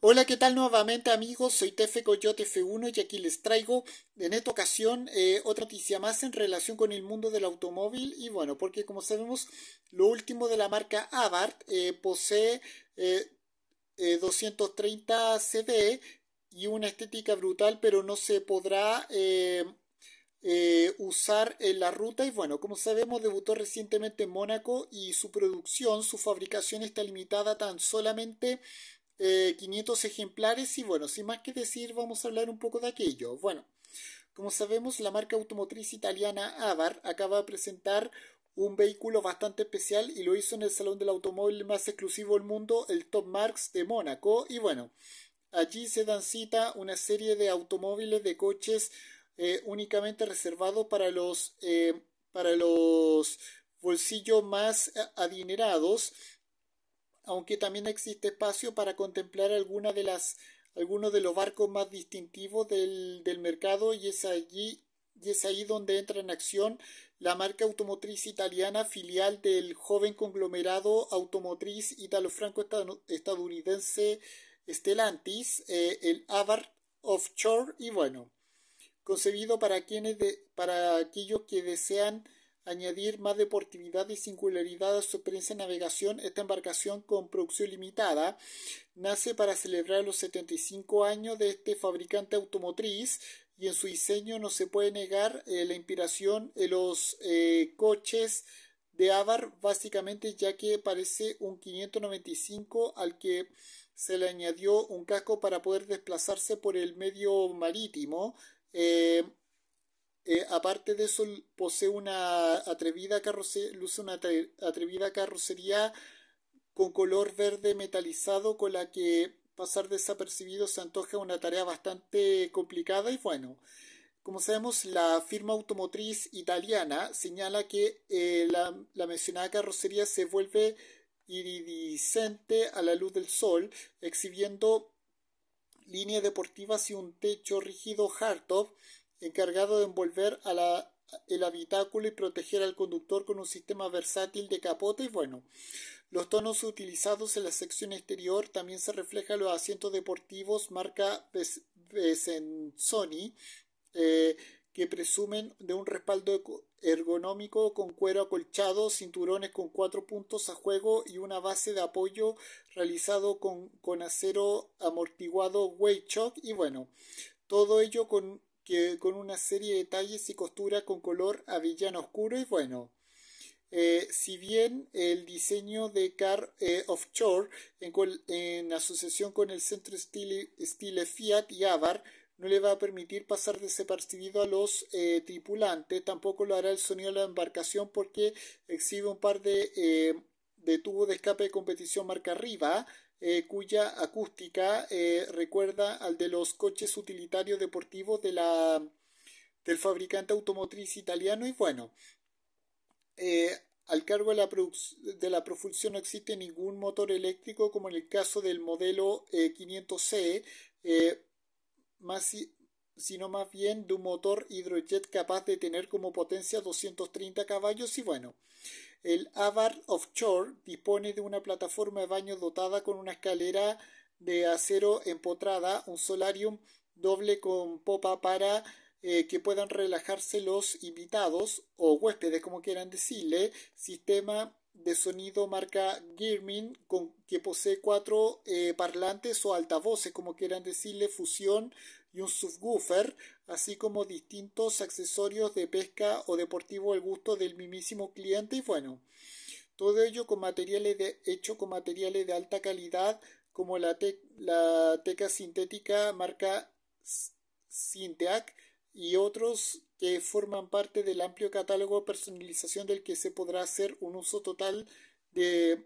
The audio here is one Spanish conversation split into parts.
Hola, ¿qué tal nuevamente amigos? Soy Tefe Coyote F1 y aquí les traigo en esta ocasión eh, otra noticia más en relación con el mundo del automóvil y bueno, porque como sabemos, lo último de la marca Abarth eh, posee 230 eh, CD y una estética brutal, pero no se podrá... usar en la ruta y bueno, como sabemos debutó recientemente en Mónaco y su producción, su fabricación está limitada tan solamente 500 eh, ejemplares y bueno, sin más que decir, vamos a hablar un poco de aquello. Bueno, como sabemos, la marca automotriz italiana Avar acaba de presentar un vehículo bastante especial y lo hizo en el salón del automóvil más exclusivo del mundo, el Top Marks de Mónaco. Y bueno, allí se dan cita una serie de automóviles, de coches eh, únicamente reservados para los, eh, para los bolsillos más adinerados aunque también existe espacio para contemplar alguna de las, algunos de los barcos más distintivos del, mercado y es allí es ahí donde entra en acción la marca automotriz italiana, filial del joven conglomerado automotriz italo-franco-estadounidense Stellantis, eh, el of Offshore, y bueno, concebido para, quienes de, para aquellos que desean añadir más deportividad y singularidad a su experiencia de navegación, esta embarcación con producción limitada nace para celebrar los 75 años de este fabricante automotriz y en su diseño no se puede negar eh, la inspiración en los eh, coches de Avar básicamente ya que parece un 595 al que se le añadió un casco para poder desplazarse por el medio marítimo eh, eh, aparte de eso, posee una atrevida carrocería, luce una atrevida carrocería con color verde metalizado con la que pasar desapercibido se antoja una tarea bastante complicada y bueno. Como sabemos, la firma automotriz italiana señala que eh, la, mencionada carrocería se vuelve iridiscente a la luz del sol, exhibiendo líneas deportivas y un techo rígido hardtop encargado de envolver el habitáculo y proteger al conductor con un sistema versátil de capote y bueno, los tonos utilizados en la sección exterior también se reflejan en los asientos deportivos marca Sony eh, que presumen de un respaldo ergonómico con cuero acolchado, cinturones con cuatro puntos a juego y una base de apoyo realizado con, acero amortiguado shock y bueno, todo ello con que con una serie de detalles y costura con color avellano oscuro y bueno. Eh, si bien el diseño de Car eh, Offshore, en, asociación con el centro estilo Fiat y Avar, no le va a permitir pasar desapercibido a los eh, tripulantes, tampoco lo hará el sonido de la embarcación porque exhibe un par de de tubo de escape de competición marca arriba eh, cuya acústica eh, recuerda al de los coches utilitarios deportivos de la, del fabricante automotriz italiano y bueno, eh, al cargo de la, de propulsión no existe ningún motor eléctrico como en el caso del modelo 500C, más, sino más bien de un motor hidrojet capaz de tener como potencia 230 caballos y bueno, el Avar Offshore dispone de una plataforma de baño dotada con una escalera de acero empotrada, un solarium doble con popa para eh, que puedan relajarse los invitados o huéspedes, como quieran decirle, sistema de sonido marca Gearmin, con, que posee cuatro eh, parlantes o altavoces, como quieran decirle, fusión y un subwoofer, así como distintos accesorios de pesca o deportivo al gusto del mismísimo cliente y bueno, todo ello con materiales de, hecho con materiales de alta calidad como la, la teca sintética marca Sinteac y otros que forman parte del amplio catálogo de personalización del que se podrá hacer un uso total de,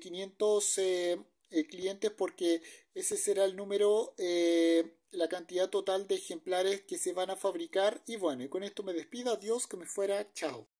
500 eh, eh, clientes porque ese será el número, eh, la cantidad total de ejemplares que se van a fabricar. Y bueno, con esto me despido, adiós, que me fuera, chao.